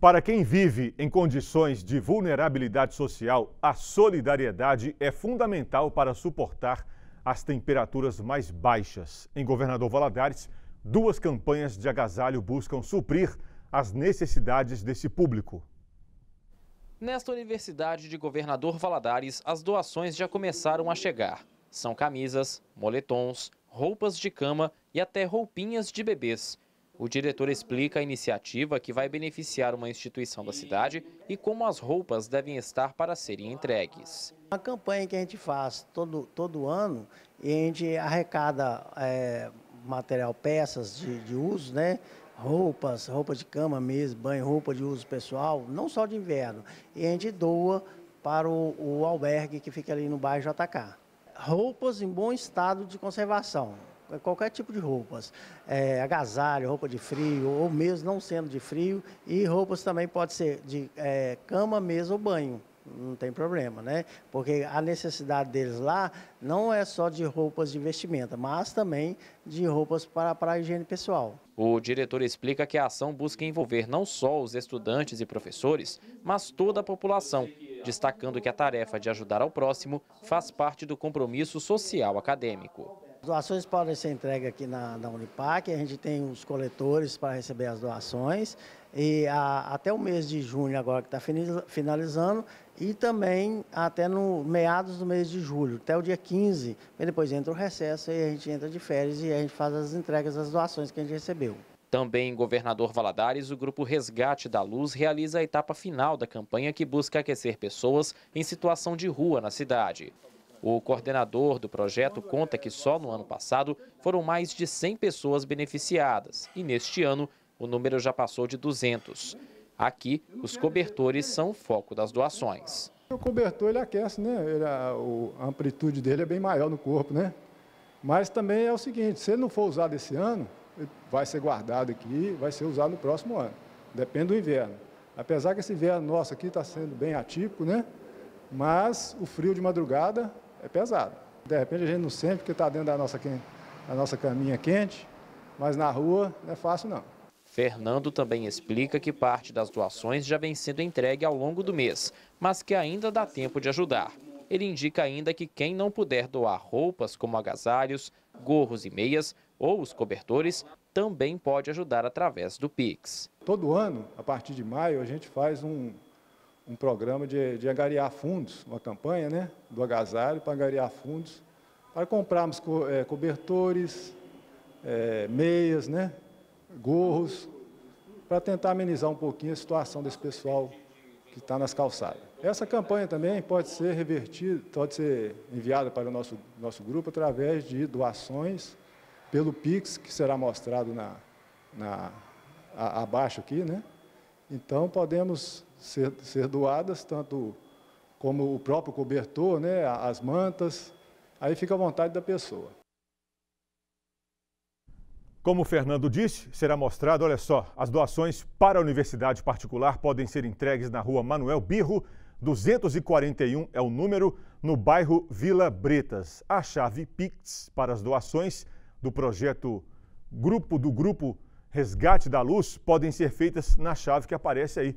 Para quem vive em condições de vulnerabilidade social, a solidariedade é fundamental para suportar as temperaturas mais baixas. Em Governador Valadares, duas campanhas de agasalho buscam suprir as necessidades desse público. Nesta Universidade de Governador Valadares, as doações já começaram a chegar. São camisas, moletons, roupas de cama e até roupinhas de bebês. O diretor explica a iniciativa que vai beneficiar uma instituição da cidade e como as roupas devem estar para serem entregues. A campanha que a gente faz todo, todo ano, a gente arrecada é, material, peças de, de uso, né? roupas, roupa de cama mesmo, banho, roupa de uso pessoal, não só de inverno. E a gente doa para o, o albergue que fica ali no bairro JK. Roupas em bom estado de conservação qualquer tipo de roupas, é, agasalho, roupa de frio, ou mesmo não sendo de frio, e roupas também pode ser de é, cama, mesa ou banho. Não tem problema, né? Porque a necessidade deles lá não é só de roupas de vestimenta, mas também de roupas para, para a higiene pessoal. O diretor explica que a ação busca envolver não só os estudantes e professores, mas toda a população, destacando que a tarefa de ajudar ao próximo faz parte do compromisso social acadêmico. Doações podem ser entregues aqui na, na Unipac, a gente tem os coletores para receber as doações e a, até o mês de junho agora que está finalizando e também até no meados do mês de julho, até o dia 15, e depois entra o recesso e a gente entra de férias e a gente faz as entregas das doações que a gente recebeu. Também em Governador Valadares, o grupo Resgate da Luz realiza a etapa final da campanha que busca aquecer pessoas em situação de rua na cidade. O coordenador do projeto conta que só no ano passado foram mais de 100 pessoas beneficiadas e neste ano o número já passou de 200. Aqui, os cobertores são o foco das doações. O cobertor ele aquece, né? Ele, a, é, a, amplitude dele é bem maior no corpo, né? Mas também é o seguinte, se ele não for usado esse ano, vai ser guardado aqui, vai ser usado no próximo ano. Depende do inverno. Apesar que esse inverno nosso aqui está sendo bem atípico, né? Mas o frio de madrugada é pesado. De repente a gente não sente porque está dentro da nossa, da nossa caminha quente, mas na rua não é fácil não. Fernando também explica que parte das doações já vem sendo entregue ao longo do mês, mas que ainda dá tempo de ajudar. Ele indica ainda que quem não puder doar roupas como agasalhos, gorros e meias ou os cobertores, também pode ajudar através do Pix. Todo ano, a partir de maio, a gente faz um, um programa de, de angariar fundos, uma campanha né, do agasalho para angariar fundos, para comprarmos co, é, cobertores, é, meias, né, gorros, para tentar amenizar um pouquinho a situação desse pessoal que está nas calçadas. Essa campanha também pode ser revertida, pode ser enviada para o nosso, nosso grupo através de doações pelo Pix, que será mostrado na, na a, abaixo aqui, né? Então podemos ser, ser doadas, tanto como o próprio cobertor, né, as mantas, aí fica à vontade da pessoa. Como o Fernando disse, será mostrado, olha só, as doações para a universidade particular podem ser entregues na rua Manuel Birro, 241 é o número, no bairro Vila Bretas. A chave Pix para as doações do projeto Grupo do Grupo Resgate da Luz podem ser feitas na chave que aparece aí